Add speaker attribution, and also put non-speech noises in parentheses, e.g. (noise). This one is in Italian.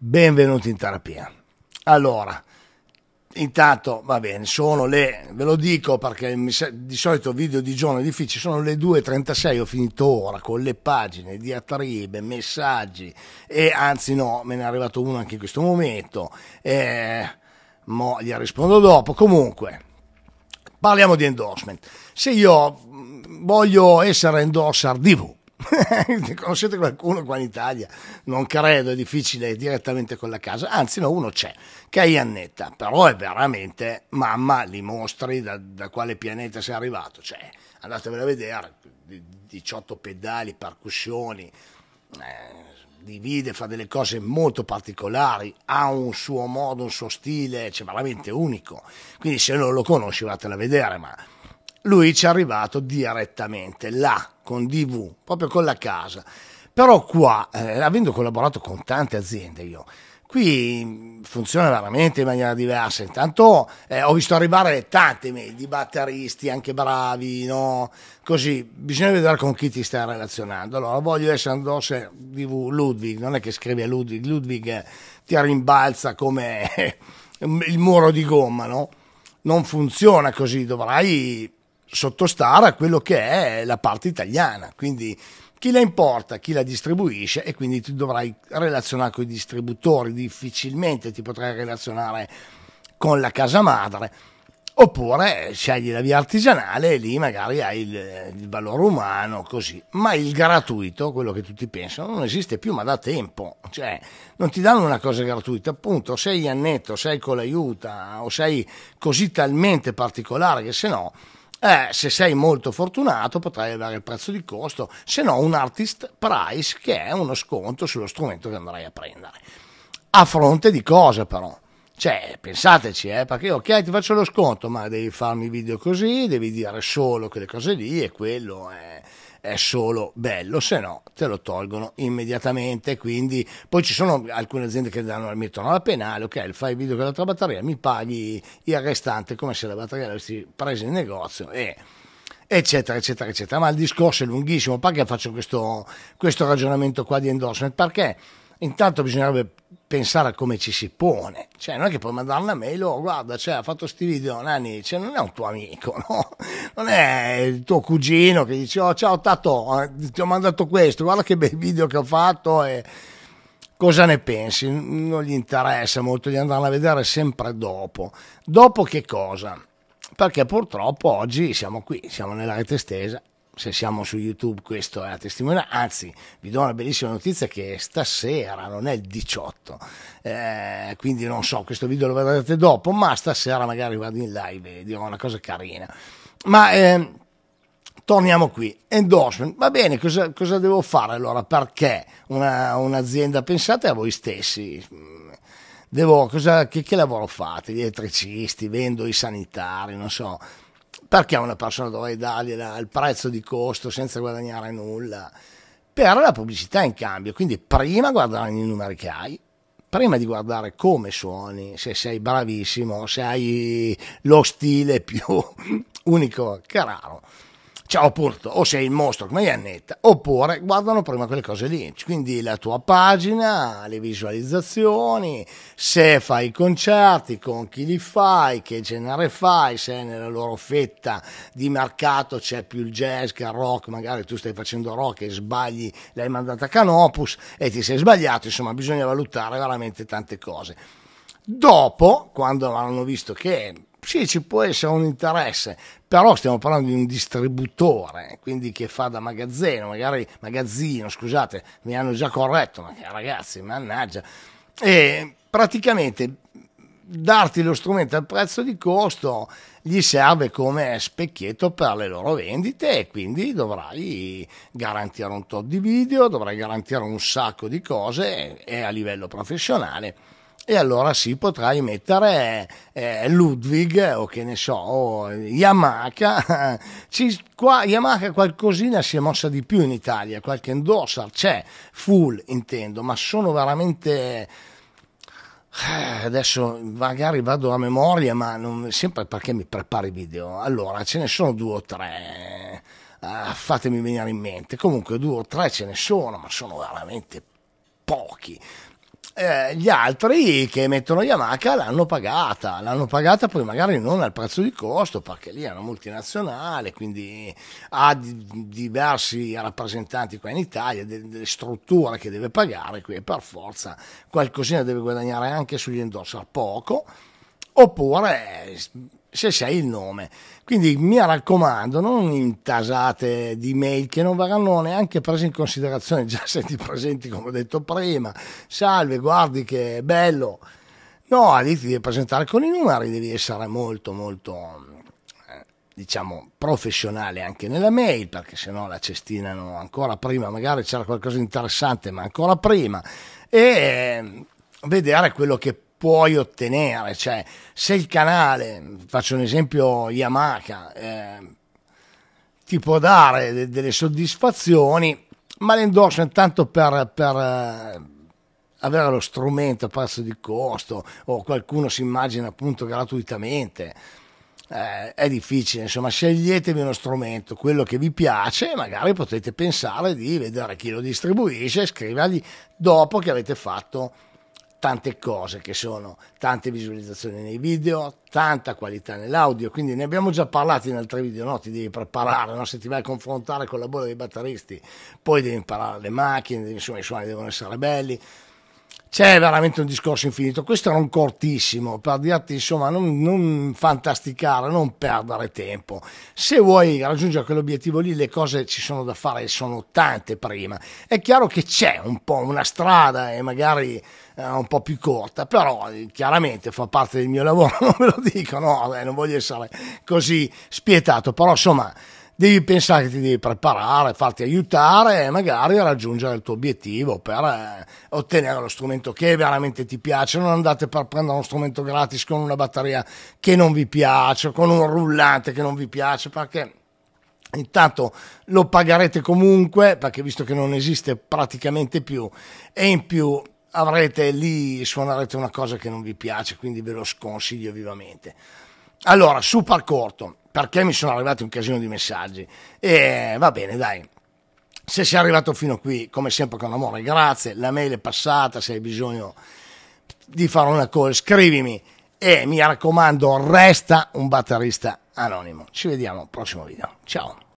Speaker 1: benvenuti in terapia. Allora, intanto va bene, sono le, ve lo dico perché di solito video di giorno è difficile, sono le 2.36, ho finito ora con le pagine, diatribe, messaggi e anzi no, me ne è arrivato uno anche in questo momento, eh, mo gli rispondo dopo. Comunque, parliamo di endorsement. Se io mm, voglio essere endorser di voi, (laughs) Conoscete qualcuno qua in Italia? Non credo, è difficile direttamente con la casa. Anzi, no, uno c'è, che è Iannetta. Però è veramente, mamma, li mostri da, da quale pianeta sei arrivato. Cioè, andatevelo a vedere, 18 pedali, percussioni, eh, divide, fa delle cose molto particolari, ha un suo modo, un suo stile, cioè veramente unico. Quindi se non lo conosci, vatela a vedere, ma lui ci è arrivato direttamente là, con DV, proprio con la casa. Però qua, eh, avendo collaborato con tante aziende io, qui mm, funziona veramente in maniera diversa. Intanto eh, ho visto arrivare tante mail di batteristi, anche bravi, no? Così, bisogna vedere con chi ti stai relazionando. Allora, voglio essere addosso DV Ludwig, non è che scrivi a Ludwig, Ludwig eh, ti rimbalza come (laughs) il muro di gomma, no? Non funziona così, dovrai sottostare a quello che è la parte italiana. Quindi chi la importa, chi la distribuisce e quindi ti dovrai relazionare con i distributori, difficilmente ti potrai relazionare con la casa madre. Oppure scegli la via artigianale e lì magari hai il, il valore umano, così. Ma il gratuito, quello che tutti pensano, non esiste più, ma da tempo. Cioè, non ti danno una cosa gratuita, appunto. Sei annetto, sei con l'aiuta, o sei così talmente particolare che se no eh, se sei molto fortunato potrai avere il prezzo di costo, se no un artist price che è uno sconto sullo strumento che andrai a prendere. A fronte di cosa però? Cioè, pensateci, eh, perché io, ok, ti faccio lo sconto, ma devi farmi video così, devi dire solo quelle cose lì e quello è, è solo bello, se no te lo tolgono immediatamente. Quindi, poi ci sono alcune aziende che danno, mi torno alla penale, ok, fai video con l'altra batteria, mi paghi il restante come se la batteria l'avessi presa in negozio e eccetera, eccetera, eccetera. Ma il discorso è lunghissimo, perché faccio questo, questo ragionamento qua di endorsement? Perché? intanto bisognerebbe pensare a come ci si pone. Cioè, non è che puoi mandare una mail, oh, guarda, cioè, ha fatto questi video, Nani, cioè, non è un tuo amico, (laughs) no? Non è il tuo cugino che dice, oh, ciao Tato, eh, ti ho mandato questo, guarda che bel video che ho fatto e cosa ne pensi? Non gli interessa molto di andarla a vedere sempre dopo. Dopo che cosa? Perché purtroppo oggi siamo qui, siamo nella rete stesa se siamo su YouTube questo è la testimonianza, anzi vi do una bellissima notizia che stasera, non è il 18, eh, quindi non so, questo video lo vedrete dopo, ma stasera magari vado in live e dirò una cosa carina. Ma eh, torniamo qui, endorsement, va bene, cosa, cosa devo fare allora? Perché una, un'azienda, pensate a voi stessi, devo, cosa, che, che lavoro fate? Gli elettricisti, vendo i sanitari, non so perché una persona dovrei dargliela al prezzo di costo senza guadagnare nulla? Per la pubblicità in cambio, quindi prima guardare i numeri che hai, prima di guardare come suoni, se sei bravissimo, se hai lo stile più (laughs) unico che raro cioè appunto o sei il mostro come Iannetta oppure guardano prima quelle cose lì quindi la tua pagina le visualizzazioni se fai i concerti con chi li fai che genere fai se nella loro fetta di mercato c'è più il jazz che il rock magari tu stai facendo rock e sbagli l'hai mandata a Canopus e ti sei sbagliato insomma bisogna valutare veramente tante cose dopo quando hanno visto che sì, ci può essere un interesse, però stiamo parlando di un distributore, quindi che fa da magazzino, magari magazzino, scusate, mi hanno già corretto, ma eh, ragazzi, mannaggia. E praticamente darti lo strumento al prezzo di costo gli serve come specchietto per le loro vendite e quindi dovrai garantire un tot di video, dovrai garantire un sacco di cose e eh, a livello professionale e allora si potrai mettere eh, Ludwig o che ne so, o Yamaha. (laughs) Ci, qua, Yamaha qualcosina si è mossa di più in Italia, qualche endorser c'è, full intendo, ma sono veramente eh, adesso magari vado a memoria, ma non, sempre perché mi prepari i video. Allora, ce ne sono due o tre. Uh, fatemi venire in mente. Comunque, due o tre ce ne sono, ma sono veramente pochi. Eh, gli altri che mettono Yamaha l'hanno pagata, l'hanno pagata poi magari non al prezzo di costo perché lì è una multinazionale, quindi ha di, diversi rappresentanti qua in Italia, delle, delle strutture che deve pagare, qui per forza qualcosina deve guadagnare anche sugli endorser, poco, oppure se sei il nome. Quindi mi raccomando, non intasate di mail che non verranno neanche prese in considerazione, già se ti presenti come ho detto prima, salve, guardi che bello. No, lì ti devi presentare con i numeri, devi essere molto molto eh, diciamo professionale anche nella mail perché se no la cestinano ancora prima magari c'era qualcosa di interessante ma ancora prima e eh, vedere quello che puoi ottenere, cioè se il canale, faccio un esempio Yamaha, eh, ti può dare de delle soddisfazioni, ma l'endorsement intanto per, per eh, avere lo strumento a prezzo di costo o qualcuno si immagina appunto gratuitamente, eh, è difficile, insomma sceglietevi uno strumento, quello che vi piace, magari potete pensare di vedere chi lo distribuisce e scrivergli dopo che avete fatto tante cose che sono tante visualizzazioni nei video, tanta qualità nell'audio, quindi ne abbiamo già parlato in altri video, no? ti devi preparare, no? se ti vai a confrontare con la bolla dei batteristi, poi devi imparare le macchine, insomma i suoni devono essere belli, c'è veramente un discorso infinito. Questo era un cortissimo per dirti insomma non, non, fantasticare, non perdere tempo. Se vuoi raggiungere quell'obiettivo lì, le cose ci sono da fare e sono tante prima. È chiaro che c'è un po' una strada e magari eh, un po' più corta, però eh, chiaramente fa parte del mio lavoro, (laughs) non ve lo dico, no, beh, non voglio essere così spietato, però insomma devi pensare che ti devi preparare, farti aiutare e magari raggiungere il tuo obiettivo per eh, ottenere lo strumento che veramente ti piace. Non andate per prendere uno strumento gratis con una batteria che non vi piace, con un rullante che non vi piace, perché Intanto lo pagherete comunque perché visto che non esiste praticamente più e in più avrete lì suonerete una cosa che non vi piace, quindi ve lo sconsiglio vivamente. Allora, super corto perché mi sono arrivati un casino di messaggi. E va bene, dai. Se sei arrivato fino qui, come sempre con amore, grazie, la mail è passata, se hai bisogno di fare una call scrivimi e mi raccomando resta un batterista anonimo. Ci vediamo al prossimo video. Ciao.